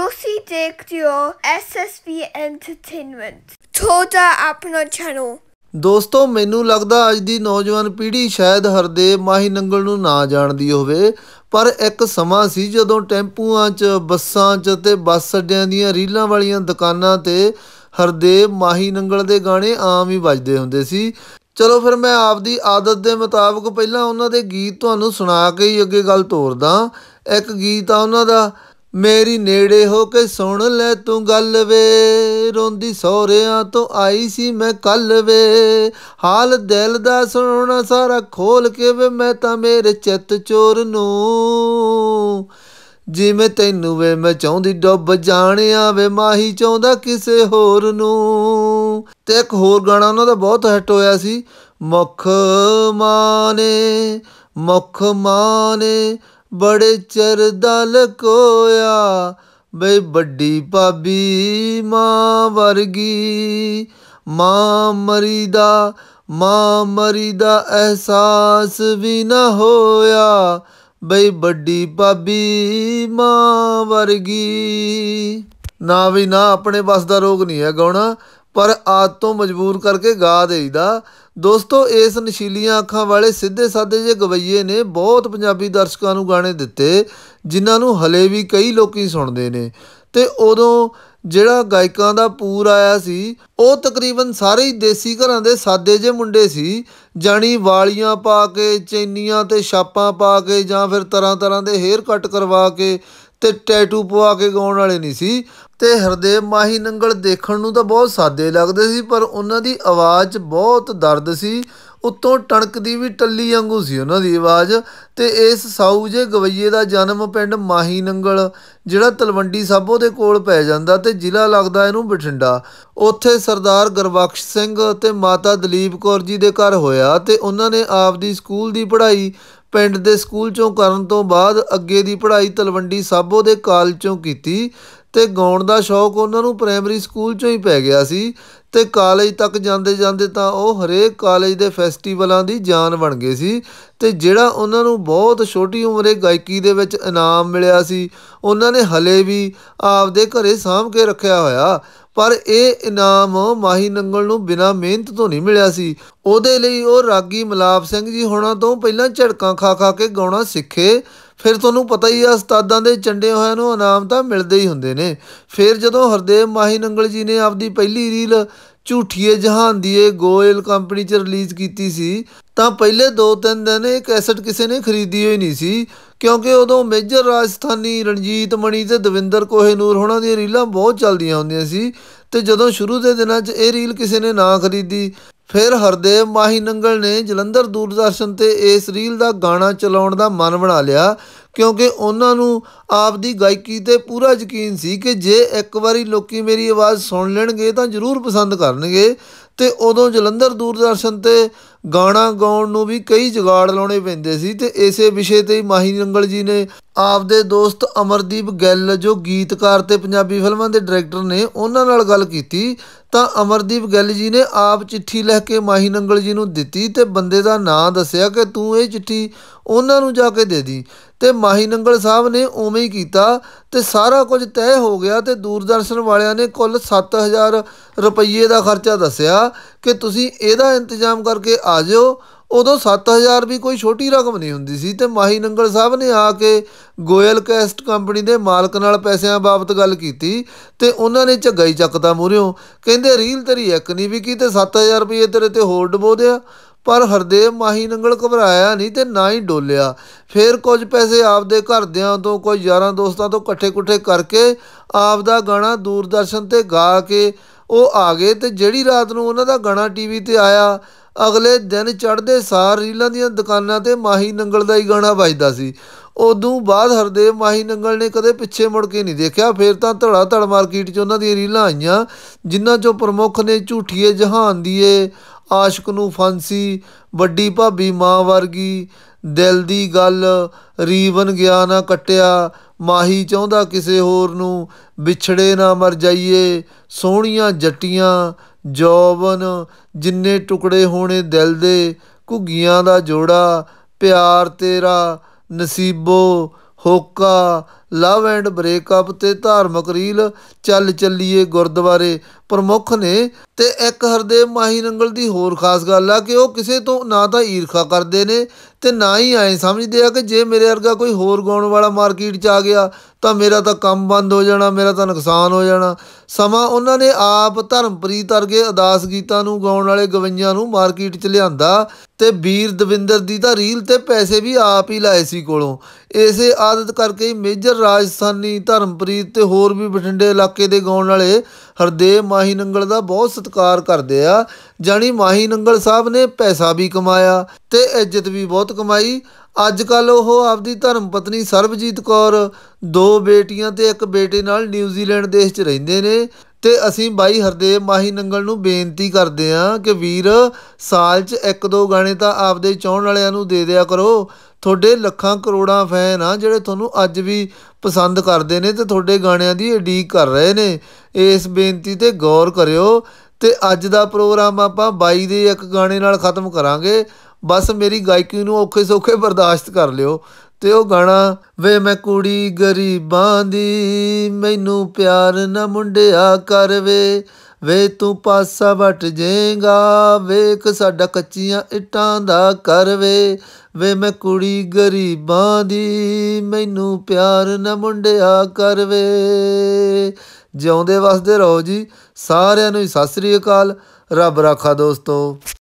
ਤੁਸੀਂ Dick Duo SSV Entertainment ਤੁਹਾਡਾ ਆਪਣਾ ਚੈਨਲ ਦੋਸਤੋ ਮੈਨੂੰ ਲੱਗਦਾ ਅੱਜ ਦੀ ਨੌਜਵਾਨ ਪੀੜ੍ਹੀ ਸ਼ਾਇਦ ਹਰਦੇਵ ਮਾਹੀ ਨੰਗਲ ਨੂੰ ਨਾ ਜਾਣਦੀ ਹੋਵੇ ਪਰ ਇੱਕ ਸਮਾਂ ਸੀ ਜਦੋਂ ਟੈਂਪੂਆਂ 'ਚ ਬੱਸਾਂ 'ਚ ਤੇ ਬੱਸ ਅੱਡਿਆਂ ਦੀਆਂ ਰੀਲਾਂ ਵਾਲੀਆਂ ਦੁਕਾਨਾਂ ਤੇ ਹਰਦੇਵ ਮਾਹੀ ਨੰਗਲ ਦੇ ਗਾਣੇ ਆਮ ਹੀ ਵੱਜਦੇ ਹੁੰਦੇ ਸੀ ਚਲੋ ਫਿਰ ਮੈਂ ਆਪਦੀ ਆਦਤ ਦੇ ਮੁਤਾਬਕ ਪਹਿਲਾਂ ਉਹਨਾਂ ਦੇ ਗੀਤ ਤੁਹਾਨੂੰ ਸੁਣਾ ਕੇ ਹੀ ਅੱਗੇ ਗੱਲ ਤੋਰਦਾ ਇੱਕ ਗੀਤ ਆ ਉਹਨਾਂ ਦਾ ਮੇਰੀ ਨੇੜੇ ਹੋ ਕੇ ਸੁਣ ਲੈ ਤੂੰ ਗੱਲ ਵੇ ਰੋਂਦੀ ਸੋਹਰਿਆਂ ਤੋਂ ਆਈ ਸੀ ਮੈਂ ਕੱਲ ਵੇ ਹਾਲ ਦਿਲ ਦਾ ਸੁਣਾ ਸਾਰਾ ਖੋਲ ਕੇ ਵੇ ਮੈਂ ਤਾਂ ਮੇਰੇ ਚਿੱਤ ਚੋਰ ਨੂੰ ਜਿਵੇਂ ਤੈਨੂੰ ਵੇ ਮੈਂ ਚਾਹੁੰਦੀ ਡੁੱਬ ਜਾਣਿਆ ਵੇ ਮਾਹੀ ਚਾਹੁੰਦਾ ਕਿਸੇ ਹੋਰ ਨੂੰ ਤੇ ਇੱਕ ਹੋਰ ਗਾਣਾ ਉਹਨਾਂ ਦਾ ਬਹੁਤ ਹਿੱਟ ਹੋਇਆ ਸੀ ਮੁਖ ਮਾਨੇ ਮੁਖ ਮਾਨੇ ਬੜੇ ਚਰ ਦਲ ਕੋਆ ਬਈ ਵੱਡੀ ਭਾਬੀ ਮਾਂ ਵਰਗੀ ਮਾਂ ਮਰੀਦਾ ਮਾਂ ਮਰੀਦਾ ਅਹਿਸਾਸ ਵੀ ਨਾ ਹੋਇਆ ਬਈ ਵੱਡੀ ਭਾਬੀ ਮਾਂ ਵਰਗੀ ਨਾ ਵੀ ਨਾ ਆਪਣੇ ਬਸ ਦਾ ਰੋਗ ਨਹੀਂ ਹੈ ਗਾਉਣਾ ਪਰ ਆਦ ਤੋਂ ਮਜਬੂਰ ਕਰਕੇ ਗਾ ਦੇਈਦਾ ਦੋਸਤੋ ਇਸ ਨਸ਼ੀਲੀਆਂ ਅੱਖਾਂ ਵਾਲੇ ਸਿੱਧੇ ਸਾਦੇ ਜੇ ਗਵਈਏ ਨੇ ਬਹੁਤ ਪੰਜਾਬੀ ਦਰਸ਼ਕਾਂ ਨੂੰ ਗਾਣੇ ਦਿੱਤੇ ਜਿਨ੍ਹਾਂ ਨੂੰ ਹਲੇ ਵੀ ਕਈ ਲੋਕੀ ਸੁਣਦੇ ਨੇ ਤੇ ਉਦੋਂ ਜਿਹੜਾ ਗਾਇਕਾਂ ਦਾ ਪੂਰ ਆਇਆ ਸੀ ਉਹ ਤਕਰੀਬਨ ਸਾਰੇ ਹੀ ਦੇਸੀ ਘਰਾਂ ਦੇ ਸਾਦੇ ਜੇ ਮੁੰਡੇ ਸੀ ਜਾਨੀ ਵਾਲੀਆਂ ਪਾ ਕੇ ਚੈਨੀਆਂ ਤੇ ਛਾਪਾਂ ਪਾ ਕੇ ਜਾਂ ਫਿਰ ਤਰ੍ਹਾਂ ਤਰ੍ਹਾਂ ਦੇ ਹੇਅਰ ਕੱਟ ਕਰਵਾ ਕੇ ਤੇ ਟੈਟੂ ਪਵਾ ਕੇ ਗਾਉਣ ਵਾਲੇ ਨਹੀਂ ਸੀ ਤੇ ਹਰਦੇਵ ਮਾਹੀ ਨੰਗਲ ਦੇਖਣ ਨੂੰ ਤਾਂ ਬਹੁਤ ਸਾਦੇ ਲੱਗਦੇ ਸੀ ਪਰ ਉਹਨਾਂ ਦੀ ਆਵਾਜ਼ ਬਹੁਤ ਦਰਦ ਸੀ ਉੱਤੋਂ ਦੀ ਵੀ ਟੱਲੀ ਵਾਂਗੂ ਸੀ ਉਹਨਾਂ ਦੀ ਆਵਾਜ਼ ਤੇ ਇਸ ਸਾਊ ਜੇ ਗਵਈਏ ਦਾ ਜਨਮ ਪਿੰਡ ਮਾਹੀ ਨੰਗਲ ਜਿਹੜਾ ਤਲਵੰਡੀ ਸਾਬੋ ਦੇ ਕੋਲ ਪੈ ਜਾਂਦਾ ਤੇ ਜ਼ਿਲ੍ਹਾ ਲੱਗਦਾ ਇਹਨੂੰ ਬਠਿੰਡਾ ਉੱਥੇ ਸਰਦਾਰ ਗਰਬਖਸ਼ ਸਿੰਘ ਤੇ ਮਾਤਾ ਦਲੀਪ ਕੌਰ ਜੀ ਦੇ ਘਰ ਹੋਇਆ ਤੇ ਉਹਨਾਂ ਨੇ ਆਪ ਦੀ ਸਕੂਲ ਦੀ ਪੜ੍ਹਾਈ ਪਿੰਡ ਦੇ ਸਕੂਲ ਚੋਂ ਕਰਨ ਤੋਂ ਬਾਅਦ ਅੱਗੇ ਦੀ ਪੜ੍ਹਾਈ ਤਲਵੰਡੀ ਸਾਬੋ ਦੇ ਕਾਲਜ ਚੋਂ ਕੀਤੀ ਤੇ ਗਾਉਣ ਦਾ ਸ਼ੌਕ ਉਹਨਾਂ ਨੂੰ ਪ੍ਰਾਇਮਰੀ ਸਕੂਲ ਚੋਂ ਹੀ ਪੈ ਗਿਆ ਸੀ ਤੇ ਕਾਲਜ ਤੱਕ ਜਾਂਦੇ ਜਾਂਦੇ ਤਾਂ ਉਹ ਹਰੇਕ ਕਾਲਜ ਦੇ ਫੈਸਟੀਵਲਾਂ ਦੀ ਜਾਨ ਬਣ ਗਏ ਸੀ ਤੇ ਜਿਹੜਾ ਉਹਨਾਂ ਨੂੰ ਬਹੁਤ ਛੋਟੀ ਉਮਰੇ ਗਾਇਕੀ ਦੇ ਵਿੱਚ ਇਨਾਮ ਮਿਲਿਆ ਸੀ ਉਹਨਾਂ ਨੇ ਹਲੇ ਵੀ ਆਪਦੇ ਘਰੇ ਸਾਂਭ ਕੇ ਰੱਖਿਆ ਹੋਇਆ ਪਰ ਇਹ ਇਨਾਮ ਮਾਹੀ ਨੰਗਲ ਨੂੰ ਬਿਨਾਂ ਮਿਹਨਤ ਤੋਂ ਨਹੀਂ ਮਿਲਿਆ ਸੀ ਉਹਦੇ ਲਈ ਉਹ ਰਾਗੀ ਮਲਾਪ ਸਿੰਘ ਜੀ ਹੋਣਾ ਤੋਂ ਪਹਿਲਾਂ ਝੜਕਾਂ ਖਾ ਖਾ ਕੇ ਗਾਉਣਾ ਸਿੱਖੇ ਫਿਰ ਤੁਹਾਨੂੰ ਪਤਾ ਹੀ ਆ ਉਸਤਾਦਾਂ ਦੇ ਚੰਡੇ ਹੋਇਆਂ ਨੂੰ ਇਨਾਮ ਤਾਂ ਮਿਲਦੇ ਹੀ ਹੁੰਦੇ ਨੇ ਫਿਰ ਜਦੋਂ ਹਰਦੇਵ ਮਾਹੀ ਨੰਗਲ ਜੀ ਨੇ ਆਪਦੀ ਪਹਿਲੀ ਰੀਲ ਝੂਠੀਏ ਜਹਾਨ ਦੀਏ ਗੋਇਲ ਕੰਪਨੀ 'ਚ ਰਿਲੀਜ਼ ਕੀਤੀ ਸੀ ਤਾਂ ਪਹਿਲੇ 2-3 ਦਿਨ ਇਹ ਕੈਸਟ ਕਿਸੇ ਨੇ ਖਰੀਦੀ ਹੋਈ ਨਹੀਂ ਸੀ ਕਿਉਂਕਿ ਉਦੋਂ ਮੇਜਰ ਰਾਜਸਥਾਨੀ ਰਣਜੀਤ ਮਣੀ ਤੇ ਦਵਿੰਦਰ ਕੋਹੇਨੂਰ ਹੋਣਾ ਦੀਆਂ ਰੀਲਾਂ ਬਹੁਤ ਚੱਲਦੀਆਂ ਹੁੰਦੀਆਂ ਸੀ ਤੇ ਜਦੋਂ ਸ਼ੁਰੂ ਦੇ ਦਿਨਾਂ 'ਚ ਇਹ ਰੀਲ ਕਿਸੇ ਨੇ ਨਾ ਖਰੀਦੀ ਫਿਰ ਹਰਦੇਵ ਮਾਹੀ ਨੰਗਲ ਨੇ ਜਲੰਧਰ ਦੂਰਦਰਸ਼ਨ ਤੇ ਇਸ ਰੀਲ ਦਾ ਗਾਣਾ ਚਲਾਉਣ ਦਾ ਮਨ ਬਣਾ ਲਿਆ ਕਿਉਂਕਿ ਉਹਨਾਂ ਨੂੰ ਆਪਦੀ ਗਾਇਕੀ ਤੇ ਪੂਰਾ ਯਕੀਨ ਸੀ ਕਿ ਜੇ ਇੱਕ ਵਾਰੀ ਲੋਕੀ ਮੇਰੀ ਆਵਾਜ਼ ਸੁਣ ਲੈਣਗੇ ਤਾਂ ਜ਼ਰੂਰ ਪਸੰਦ ਕਰਨਗੇ ਤੇ ਉਦੋਂ ਜਲੰਧਰ ਦੂਰਦਰਸ਼ਨ ਤੇ ਗਾਣਾ ਗਾਉਣ ਨੂੰ ਵੀ ਕਈ ਜਗਾੜ ਲਾਉਣੇ ਪੈਂਦੇ ਸੀ ਤੇ ਇਸੇ ਵਿਸ਼ੇ ਤੇ ਹੀ ਮਾਹੀ ਨੰਗਲ ਜੀ ਨੇ ਆਪਦੇ ਦੋਸਤ ਅਮਰਦੀਪ ਗੱਲ ਜੋ ਗੀਤਕਾਰ ਤੇ ਪੰਜਾਬੀ ਫਿਲਮਾਂ ਦੇ ਡਾਇਰੈਕਟਰ ਨੇ ਉਹਨਾਂ ਨਾਲ ਗੱਲ ਕੀਤੀ ਤਾਂ ਅਮਰਦੀਪ ਗੱਲ ਜੀ ਨੇ ਆਪ ਚਿੱਠੀ ਲਿਖ ਕੇ ਮਾਹੀ ਨੰਗਲ ਜੀ ਨੂੰ ਦਿੱਤੀ ਤੇ ਬੰਦੇ ਦਾ ਨਾਂ ਦੱਸਿਆ ਕਿ ਤੂੰ ਇਹ ਚਿੱਠੀ ਉਹਨਾਂ ਨੂੰ ਜਾ ਕੇ ਦੇ ਦੀ ਤੇ ਮਾਹੀ ਨੰਗਲ ਸਾਹਿਬ ਨੇ ਉਵੇਂ ਹੀ ਕੀਤਾ ਤੇ ਸਾਰਾ ਕੁਝ ਤੈਅ ਹੋ ਗਿਆ ਤੇ ਦੂਰਦਰਸ਼ਨ ਵਾਲਿਆਂ ਨੇ ਕੁੱਲ 7000 ਰੁਪਏ ਦਾ ਖਰਚਾ ਦੱਸਿਆ ਕਿ ਤੁਸੀਂ ਇਹਦਾ ਇੰਤਜ਼ਾਮ ਕਰਕੇ ਆ ਜਿਓ ਉਦੋਂ 7000 ਵੀ ਕੋਈ ਛੋਟੀ ਰਕਮ ਨਹੀਂ ਹੁੰਦੀ ਸੀ ਤੇ ਮਾਹੀ ਨੰਗਲ ਸਾਹਿਬ ਨੇ ਆ ਕੇ ਗੋਇਲ ਕੈਸਟ ਕੰਪਨੀ ਦੇ ਮਾਲਕ ਨਾਲ ਪੈਸਿਆਂ ਬਾਬਤ ਗੱਲ ਕੀਤੀ ਤੇ ਉਹਨਾਂ ਨੇ ਝੱਗਾਈ ਚੱਕਦਾ ਮੁਰਿਓ ਕਹਿੰਦੇ ਰੀਲ ਤੇਰੀ ਇੱਕ ਨਹੀਂ ਵਿਕੀ ਤੇ 7000 ਰੁਪਏ ਤੇਰੇ ਤੇ ਹੋਰ ਡਬੋ ਦਿਆ ਪਰ ਹਰਦੇਵ ਮਾਹੀ ਨੰਗਲ ਘਬਰਾਇਆ ਨਹੀਂ ਤੇ ਨਾ ਹੀ ਡੋਲਿਆ ਫੇਰ ਕੁਝ ਪੈਸੇ ਆਪਦੇ ਘਰਦਿਆਂ ਤੋਂ ਕੋਈ ਯਾਰਾਂ ਦੋਸਤਾਂ ਤੋਂ ਇਕੱਠੇ-ਕੁੱਠੇ ਕਰਕੇ ਆਪਦਾ ਗਾਣਾ ਦੂਰਦਰਸ਼ਨ ਤੇ ਗਾ ਕੇ ਉਹ ਆ ਗਏ ਤੇ ਜਿਹੜੀ ਰਾਤ ਨੂੰ ਉਹਨਾਂ ਦਾ ਗਾਣਾ ਟੀਵੀ ਤੇ ਆਇਆ ਅਗਲੇ ਦਿਨ ਚੜ੍ਹਦੇ ਸਾਰ ਰੀਲਾਂ ਦੀਆਂ ਦੁਕਾਨਾਂ ਤੇ ਮਾਹੀ ਨੰਗਲ ਦਾ ਹੀ ਗਾਣਾ ਵੱਜਦਾ ਸੀ ਉਦੋਂ ਬਾਅਦ ਹਰਦੇਵ ਮਾਹੀ ਨੰਗਲ ਨੇ ਕਦੇ ਪਿੱਛੇ ਮੁੜ ਕੇ ਨਹੀਂ ਦੇਖਿਆ ਫਿਰ ਤਾਂ ਧੜਾ ਧੜ ਮਾਰਕੀਟ 'ਚ ਉਹਨਾਂ ਦੀਆਂ ਰੀਲਾਂ ਆਈਆਂ ਜਿਨ੍ਹਾਂ 'ਚੋਂ ਪ੍ਰਮੁੱਖ ਨੇ ਝੂਠੀਏ ਜਹਾਨ ਦੀਏ ਆਸ਼ਕ ਨੂੰ ਫਾਂਸੀ ਵੱਡੀ ਭਾਬੀ ਮਾਂ ਵਰਗੀ ਦਿਲ ਦੀ ਗੱਲ ਰੀਵਨ ਗਿਆ ਨਾ ਕਟਿਆ ਮਾਹੀ ਚਾਹੁੰਦਾ ਕਿਸੇ ਹੋਰ ਨੂੰ ਵਿਛੜੇ ਨਾ ਮਰ ਜਾਈਏ ਸੋਹਣੀਆਂ ਜੱਟੀਆਂ ਜੋਵਨ ਜਿੰਨੇ ਟੁਕੜੇ ਹੋਣੇ ਦਿਲ ਦੇ ਘੁੱਗੀਆਂ ਦਾ ਜੋੜਾ ਪਿਆਰ ਤੇਰਾ ਨਸੀਬੋ ਹੋਕਾ ਲਵ ਐਂਡ ਬ੍ਰੇਕਅਪ ਤੇ ਧਾਰਮਿਕ ਰੀਲ ਚੱਲ ਚੱਲੀਏ ਗੁਰਦੁਆਰੇ ਪ੍ਰਮੁੱਖ ਨੇ ਤੇ ਇੱਕ ਹਰਦੇਵ ਮਾਹੀ ਨੰਗਲ ਦੀ ਹੋਰ ਖਾਸ ਗੱਲ ਆ ਕਿ ਉਹ ਕਿਸੇ ਤੋਂ ਨਾ ਤਾਂ ਈਰਖਾ ਕਰਦੇ ਨੇ ਤੇ ਨਾ ਹੀ ਐ ਸਮਝਦੇ ਆ ਕਿ ਜੇ ਮੇਰੇ ਵਰਗਾ ਕੋਈ ਹੋਰ ਗਾਉਣ ਵਾਲਾ ਮਾਰਕੀਟ 'ਚ ਆ ਗਿਆ ਤਾਂ ਮੇਰਾ ਤਾਂ ਕੰਮ ਬੰਦ ਹੋ ਜਾਣਾ ਮੇਰਾ ਤਾਂ ਨੁਕਸਾਨ ਹੋ ਜਾਣਾ ਸਮਾਂ ਉਹਨਾਂ ਨੇ ਆਪ ਧਰਮਪ੍ਰੀਤ ਵਰਗੇ ਅਦਾਸ ਗੀਤਾਂ ਨੂੰ ਗਾਉਣ ਵਾਲੇ ਗਵਈਆਂ ਨੂੰ ਮਾਰਕੀਟ 'ਚ ਲਿਆਂਦਾ ਤੇ ਵੀਰ ਦਵਿੰਦਰ ਦੀ ਤਾਂ ਰੀਲ ਤੇ ਪੈਸੇ ਵੀ ਆਪ ਹੀ ਲਾਏ ਸੀ ਕੋਲੋਂ ਇਸੇ ਆਦਤ ਕਰਕੇ ਹੀ ਮੇਜਰ ਰਾਜਸਥਾਨੀ ਧਰਮਪ੍ਰੀਤ ਤੇ ਹੋਰ ਵੀ ਬਠਿੰਡੇ ਇਲਾਕੇ ਦੇ ਗਾਉਣ ਵਾਲੇ ਹਰਦੇਵ ਮਾਹੀ ਨੰਗਲ ਦਾ ਬਹੁਤ ਸਤਿਕਾਰ ਕਰਦੇ ਆ ਜਾਨੀ ਮਾਹੀ ਨੰਗਲ ਸਾਹਿਬ ਨੇ ਪੈਸਾ ਵੀ ਕਮਾਇਆ ਤੇ ਇੱਜ਼ਤ ਵੀ ਬਹੁਤ ਕਮਾਈ ਅੱਜ ਕੱਲ ਉਹ ਆਪਦੀ ਧਰਮ ਪਤਨੀ ਸਰਬਜੀਤ ਕੌਰ ਦੋ ਬੇਟੀਆਂ ਤੇ ਇੱਕ ਬੇਟੇ ਨਾਲ ਨਿਊਜ਼ੀਲੈਂਡ ਦੇਸ਼ 'ਚ ਰਹਿੰਦੇ ਨੇ ਤੇ ਅਸੀਂ ਬਾਈ ਹਰਦੇਵ ਮਾਹੀ ਨੰਗਲ ਨੂੰ ਬੇਨਤੀ ਕਰਦੇ ਆਂ ਕਿ ਵੀਰ ਸਾਲ 'ਚ ਇੱਕ ਦੋ ਗਾਣੇ ਤਾਂ ਆਪਦੇ ਚਾਹਣ ਵਾਲਿਆਂ ਨੂੰ ਦੇ ਦਿਆ ਕਰੋ ਤੁਹਾਡੇ ਲੱਖਾਂ ਕਰੋੜਾਂ ਫੈਨ ਆ ਜਿਹੜੇ ਤੁਹਾਨੂੰ ਅੱਜ ਵੀ ਪਸੰਦ ਕਰਦੇ ਨੇ ਤੇ ਤੁਹਾਡੇ ਗਾਣਿਆਂ ਦੀ ਉਡੀਕ ਕਰ ਰਹੇ ਨੇ ਇਸ ਬੇਨਤੀ ਤੇ ਗੌਰ ਕਰਿਓ ਤੇ ਅੱਜ ਦਾ ਪ੍ਰੋਗਰਾਮ ਆਪਾਂ ਬਾਈ ਦੇ ਇੱਕ ਗਾਣੇ ਨਾਲ ਖਤਮ ਕਰਾਂਗੇ ਬਸ ਮੇਰੀ ਗਾਇਕੀ ਨੂੰ ਔਖੇ ਸੌਖੇ ਬਰਦਾਸ਼ਤ ਕਰ ਲਿਓ ਤੇ ਉਹ ਗਾਣਾ ਵੇ ਮੈਂ ਕੁੜੀ ਗਰੀਬਾਂ ਦੀ ਮੈਨੂੰ ਪਿਆਰ ਨਾ ਮੁੰਡਿਆ ਕਰ ਵੇ ਵੇ ਤੂੰ ਪਾਸਾ ਵਟ ਜੇਗਾ ਵੇਖ ਸਾਡਾ ਕੱਚੀਆਂ ਇਟਾਂ ਦਾ ਕਰ ਵੇ ਵੇ ਮੈਂ ਕੁੜੀ ਗਰੀਬਾਂ ਦੀ ਮੈਨੂੰ ਪਿਆਰ ਨਾ ਮੁੰਡਿਆ ਕਰ ਵੇ ਜਿਉਂਦੇ ਵਸਦੇ ਰਹੋ ਜੀ ਸਾਰਿਆਂ ਨੂੰ ਸਤਿ ਸ੍ਰੀ ਅਕਾਲ ਰੱਬ ਰੱਖਾ ਦੋਸਤੋ